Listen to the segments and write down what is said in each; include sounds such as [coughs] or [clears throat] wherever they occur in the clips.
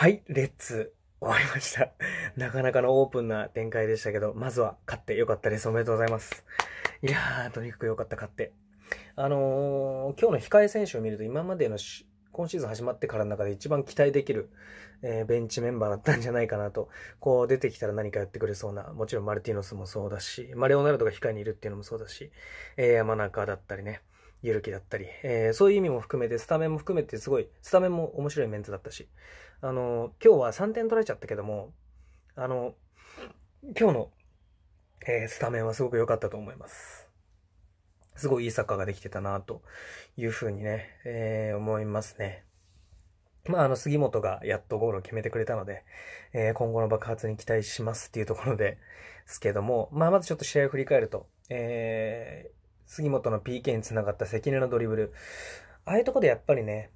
はい、レッツ終わりました。[laughs] なかなかのオープンな展開でしたけど、まずは勝ってよかったです。おめでとうございます。いやー、とにかくよかった、勝って。あのー、今日の控え選手を見ると、今までの今シーズン始まってからの中で一番期待できる、えー、ベンチメンバーだったんじゃないかなと、こう出てきたら何かやってくれそうな、もちろんマルティノスもそうだし、まあ、レオナルドが控えにいるっていうのもそうだし、えー、山中だったりね、ゆるきだったり、えー、そういう意味も含めて、スタメンも含めてすごい、スタメンも面白いメンツだったし、あの、今日は3点取られちゃったけども、あの、今日の、えー、スタメンはすごく良かったと思います。すごいいいサッカーができてたなというふうにね、えー、思いますね。まあ、あの、杉本がやっとゴールを決めてくれたので、えー、今後の爆発に期待しますっていうところですけども、まあ、まずちょっと試合を振り返ると、えー、杉本の PK につながった関根のドリブル、ああいうとこでやっぱりね、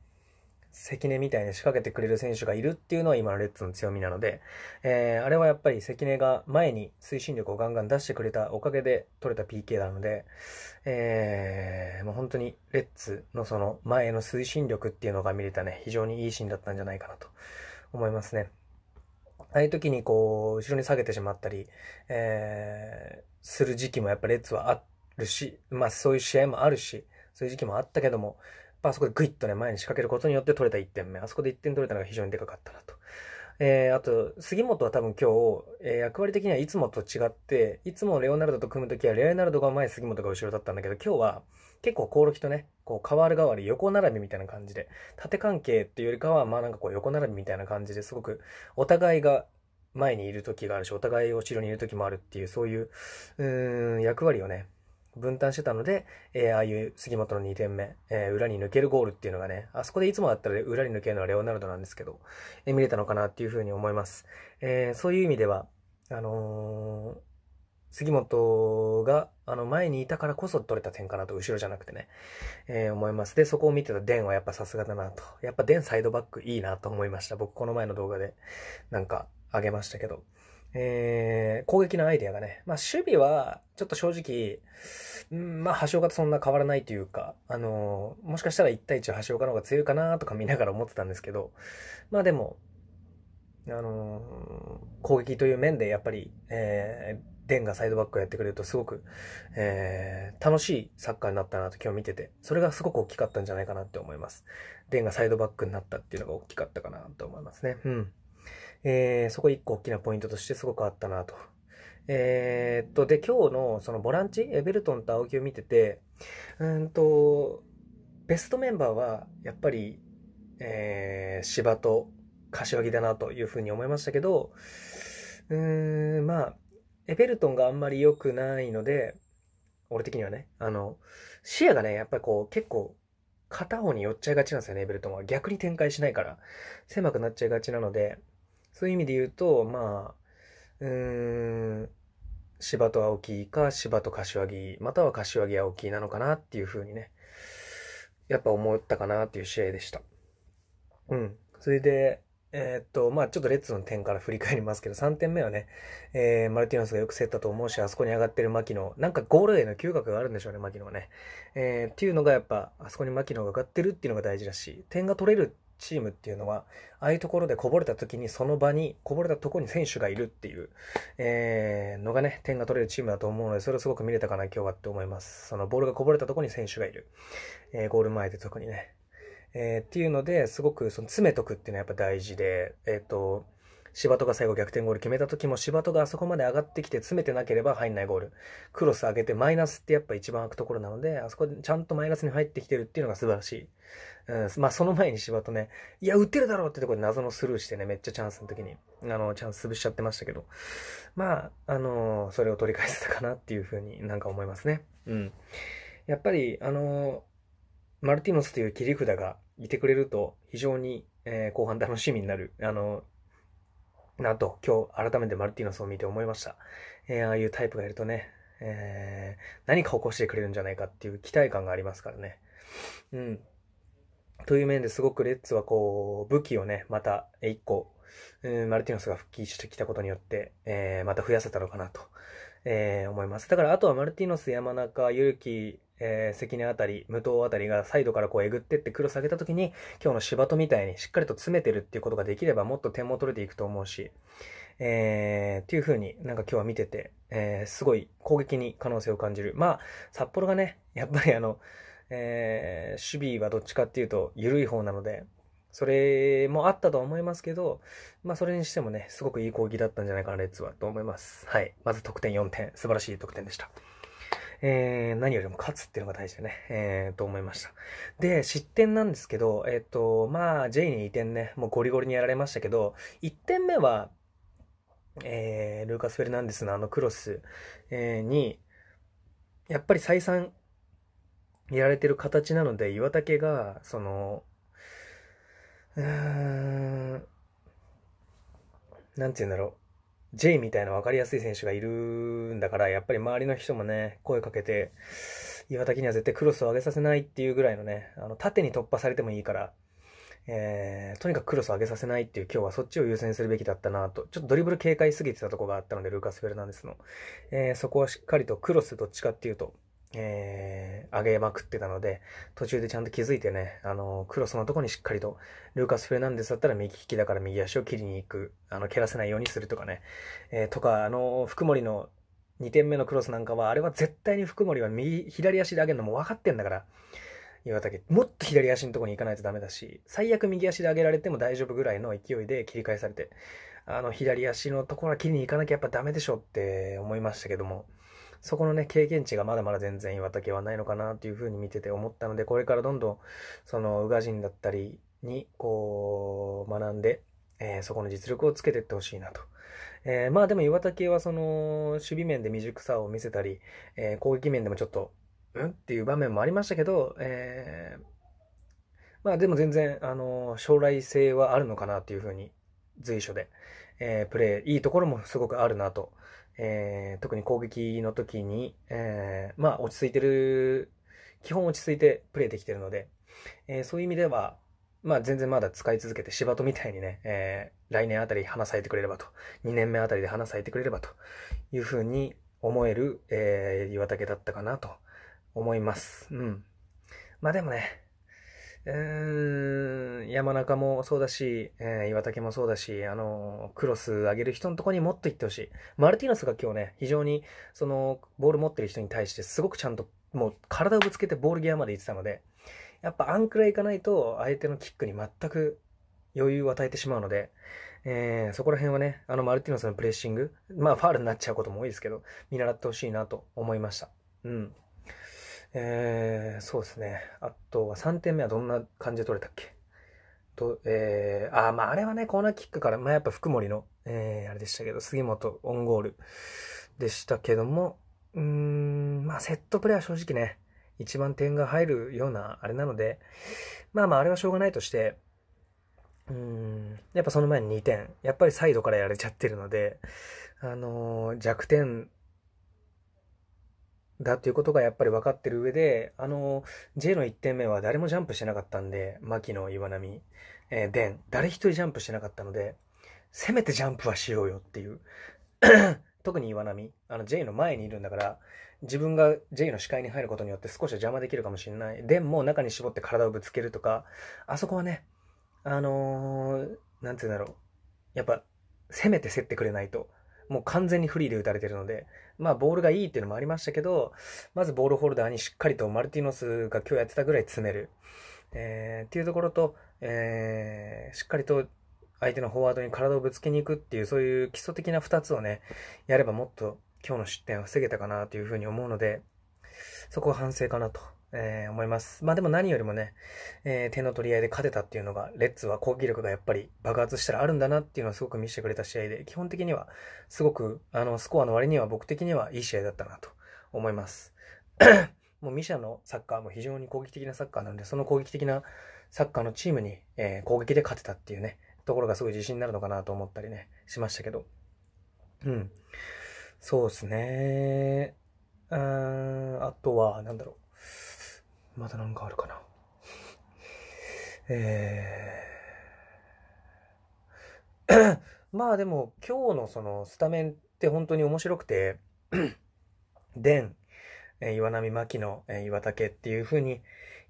関根みたいに仕掛けてくれる選手がいるっていうのは今のレッツの強みなので、えー、あれはやっぱり関根が前に推進力をガンガン出してくれたおかげで取れた PK なので、えー、もう本当にレッツのその前の推進力っていうのが見れたね、非常にいいシーンだったんじゃないかなと思いますね。ああいう時にこう、後ろに下げてしまったり、えー、する時期もやっぱレッツはあるし、まあそういう試合もあるし、そういう時期もあったけども、ぱあそこでグイッとね、前に仕掛けることによって取れた1点目。あそこで1点取れたのが非常にでかかったなと。えー、あと、杉本は多分今日、えー、役割的にはいつもと違って、いつもレオナルドと組むときはレオナルドが前、杉本が後ろだったんだけど、今日は結構コオロギとね、こう変わる代わり横並びみたいな感じで、縦関係っていうよりかは、まあなんかこう横並びみたいな感じですごく、お互いが前にいる時があるし、お互い後ろにいる時もあるっていう、そういう、うん、役割をね、分担してたので、えー、ああいう杉本の2点目、えー、裏に抜けるゴールっていうのがね、あそこでいつもだったら裏に抜けるのはレオナルドなんですけど、えー、見れたのかなっていうふうに思います。えそういう意味では、あの杉本があの前にいたからこそ取れた点かなと、後ろじゃなくてね、えー、思います。で、そこを見てたデンはやっぱさすがだなと。やっぱデンサイドバックいいなと思いました。僕この前の動画でなんかあげましたけど。えー、攻撃のアイデアがね、まあ、守備は、ちょっと正直、うん、まあ、橋岡とそんな変わらないというか、あのー、もしかしたら1対1橋岡の方が強いかなとか見ながら思ってたんですけど、まあでも、あのー、攻撃という面でやっぱり、えー、デンがサイドバックをやってくれるとすごく、えー、楽しいサッカーになったなと今日見てて、それがすごく大きかったんじゃないかなって思います。デンがサイドバックになったっていうのが大きかったかなと思いますね。うん。えー、そこ一個大きなポイントとしてすごくあったなと。えー、っと、で、今日のそのボランチ、エベルトンと青木を見てて、うんと、ベストメンバーはやっぱり、えー、芝と柏木だなというふうに思いましたけど、うーん、まあ、エベルトンがあんまり良くないので、俺的にはね、あの、視野がね、やっぱりこう、結構、片方に寄っちゃいがちなんですよね、エベルトンは。逆に展開しないから、狭くなっちゃいがちなので、そういう意味で言うと、まあ、うーん、芝と青木か芝と柏木、または柏木青木なのかなっていうふうにね、やっぱ思ったかなっていう試合でした。うん。それで、えー、っと、まあちょっとレッツの点から振り返りますけど、3点目はね、えー、マルティノスがよく競ったと思うし、あそこに上がってる牧野、なんかゴールへの嗅覚があるんでしょうね、牧野はね。えー、っていうのがやっぱ、あそこに牧野が上がってるっていうのが大事だし、点が取れるチームっていうのは、ああいうところでこぼれた時にその場に、こぼれたところに選手がいるっていう、えー、のがね、点が取れるチームだと思うので、それをすごく見れたかな、今日はって思います。そのボールがこぼれたところに選手がいる。えー、ゴール前で特にね。えー、っていうのですごくその詰めとくっていうのはやっぱ大事で、えっ、ー、と、柴戸が最後逆転ゴール決めた時も柴戸があそこまで上がってきて詰めてなければ入んないゴール。クロス上げてマイナスってやっぱ一番開くところなので、あそこでちゃんとマイナスに入ってきてるっていうのが素晴らしい。うん、まあその前に柴戸ね、いや、打ってるだろうってとこで謎のスルーしてね、めっちゃチャンスの時に、あの、チャンス潰しちゃってましたけど、まあ、あのそれを取り返せたかなっていうふうになんか思いますね。うん。やっぱり、あのマルティノスという切り札がいてくれると非常に、えー、後半楽しみになる。あの、なと、今日改めてマルティノスを見て思いました。えー、ああいうタイプがいるとね、えー、何か起こしてくれるんじゃないかっていう期待感がありますからね。うん。という面ですごくレッツはこう、武器をね、また1個、うん、マルティノスが復帰してきたことによって、えー、また増やせたのかなとえー、思います。だからあとはマルティノス、山中、勇気、えー、関根あたり、武藤あたりがサイドからこうえぐってってクロス上げた時に、今日の柴戸みたいにしっかりと詰めてるっていうことができればもっと点も取れていくと思うし、えー、っていう風になんか今日は見てて、えー、すごい攻撃に可能性を感じる。まあ、札幌がね、やっぱりあの、えー、守備はどっちかっていうと緩い方なので、それもあったとは思いますけど、まあそれにしてもね、すごくいい攻撃だったんじゃないかな、レッツは、と思います。はい。まず得点4点。素晴らしい得点でした。えー、何よりも勝つっていうのが大事だね、えー、と思いました。で、失点なんですけど、えっ、ー、と、まあ、J に2点ね、もうゴリゴリにやられましたけど、1点目は、えー、ルーカス・フェルナンデスのあのクロス、えー、に、やっぱり再三やられてる形なので、岩竹が、その、うーん、なんて言うんだろう。J みたいな分かりやすい選手がいるんだから、やっぱり周りの人もね、声かけて、岩滝には絶対クロスを上げさせないっていうぐらいのね、あの、縦に突破されてもいいから、えー、とにかくクロスを上げさせないっていう、今日はそっちを優先するべきだったなと。ちょっとドリブル警戒すぎてたとこがあったので、ルーカス・フェルナンデスの。えー、そこはしっかりとクロスどっちかっていうと、えー、上げまくってたので、途中でちゃんと気づいてね、あの、クロスのとこにしっかりと、ルーカス・フェルナンデスだったら右利きだから右足を切りに行く、あの、蹴らせないようにするとかね、えー、とか、あの、福森の2点目のクロスなんかは、あれは絶対に福森は右、左足で上げるのも分かってんだから、岩竹、もっと左足のとこに行かないとダメだし、最悪右足で上げられても大丈夫ぐらいの勢いで切り返されて、あの、左足のところは切りに行かなきゃやっぱダメでしょって思いましたけども、そこのね、経験値がまだまだ全然岩竹はないのかなというふうに見てて思ったので、これからどんどん、その、宇賀神だったりに、こう、学んで、えー、そこの実力をつけていってほしいなと。えー、まあでも岩竹はその、守備面で未熟さを見せたり、えー、攻撃面でもちょっと、うんっていう場面もありましたけど、えまあでも全然、あの将来性はあるのかなというふうに、随所で、えプレイ、いいところもすごくあるなとえー、特に攻撃の時に、えー、まあ落ち着いてる、基本落ち着いてプレイできてるので、えー、そういう意味では、まあ全然まだ使い続けて芝とみたいにね、えー、来年あたり花咲いてくれればと、2年目あたりで花咲いてくれればというふうに思える、えー、岩竹だったかなと思います。うん。まあでもね、うん、山中もそうだし、えー、岩竹もそうだし、あのクロス上げる人のところにもっと行ってほしい。マルティナスが今日ね、非常に、その、ボール持ってる人に対してすごくちゃんと、もう体をぶつけてボール際まで行ってたので、やっぱあんくらい行かないと、相手のキックに全く余裕を与えてしまうので、えー、そこら辺はね、あの、マルティノスのプレッシング、まあ、ファールになっちゃうことも多いですけど、見習ってほしいなと思いました。うん。えー、そうですね。あとは3点目はどんな感じで取れたっけと、えー、あ、まあ、あれはね、コーナーキックから、まあ、やっぱ福森の、えー、あれでしたけど、杉本オンゴールでしたけども、うーん、まあ、セットプレーは正直ね、一番点が入るようなあれなので、まあまあ、あれはしょうがないとして、うん、やっぱその前に2点、やっぱりサイドからやれちゃってるので、あのー、弱点だということがやっぱり分かってる上で、あの、J の1点目は誰もジャンプしてなかったんで、牧野、岩波、えー、デン、誰一人ジャンプしてなかったので、せめてジャンプはしようよっていう。[clears throat] 特に岩波、あの J の前にいるんだから、自分が J の視界に入ることによって少し邪魔できるかもしれない。デンも中に絞って体をぶつけるとか、あそこはね、あのー、なんて言うんだろう。やっぱ、せめて競ってくれないと。もう完全にフリーで打たれてるので、まあ、ボールがいいっていうのもありましたけど、まずボールホルダーにしっかりとマルティノスが今日やってたぐらい詰める。えー、っていうところと、えー、しっかりと相手のフォワードに体をぶつけに行くっていう、そういう基礎的な2つをね、やればもっと今日の失点は防げたかなというふうに思うので、そこは反省かなとえー、思います。まあでも何よりもね、えー、の取り合いで勝てたっていうのが、レッツは攻撃力がやっぱり爆発したらあるんだなっていうのはすごく見せてくれた試合で、基本的にはすごく、あの、スコアの割には僕的にはいい試合だったなと思います。[coughs] もうミシャのサッカーも非常に攻撃的なサッカーなので、その攻撃的なサッカーのチームに、えー、攻撃で勝てたっていうね、ところがすごい自信になるのかなと思ったりね、しましたけど。うん。そうですね。うん、あとは、なんだろう。まだなんかあるかな。えーまあでも今日のそのスタメンって本当に面白くて [clears throat] デン、え岩波牧野、え岩竹っていう風に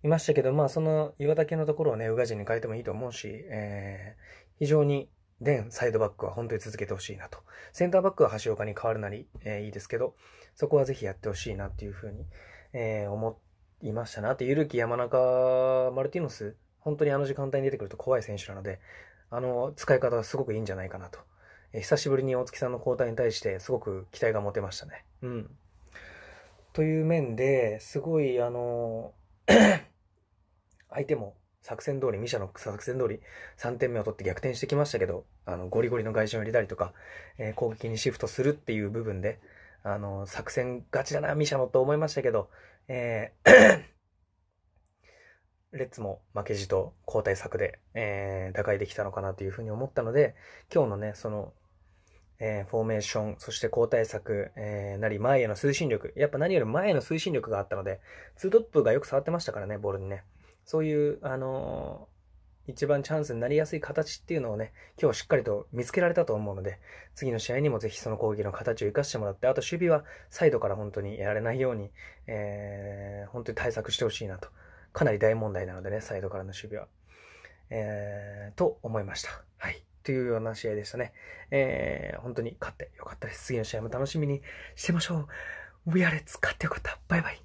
いましたけど、まあその岩竹のところをね、宇賀神に変えてもいいと思うし、えー、非常にデン、サイドバックは本当に続けてほしいなと。センターバックは橋岡に変わるなり、えー、いいですけど、そこはぜひやってほしいなっていう風に、えー、思っていましたね。あと、ゆるき山中マルティノス、本当にあの時間帯に出てくると怖い選手なので、あの、使い方がすごくいいんじゃないかなと。え久しぶりに大月さんの交代に対してすごく期待が持てましたね。うん。という面ですごい、あの [coughs] 相手も作戦通り、ミシャの作戦通り、3点目を取って逆転してきましたけど、あの、ゴリゴリの外心を入れたりとか、えー、攻撃にシフトするっていう部分で、あの、作戦勝ちだな、ミシャのと思いましたけど、えー [coughs] レッツも負けじと交代策で、えー、打開できたのかなというふうに思ったので、今日のね、その、えー、フォーメーション、そして交代策、えー、なり前への推進力、やっぱ何より前への推進力があったので、ツートップがよく触ってましたからね、ボールにね。そういう、あの一番チャンスになりやすい形っていうのをね、今日しっかりと見つけられたと思うので、次の試合にもぜひその攻撃の形を生かしてもらって、あと守備はサイドから本当にやられないように、えー、本当に対策してほしいなと。かなり大問題なのでね、サイドからの守備は。えー、と思いました。はい。というような試合でしたね。えー、本当に勝ってよかったです。次の試合も楽しみにしてましょう。We are let's 勝ってよかった。バイバイ。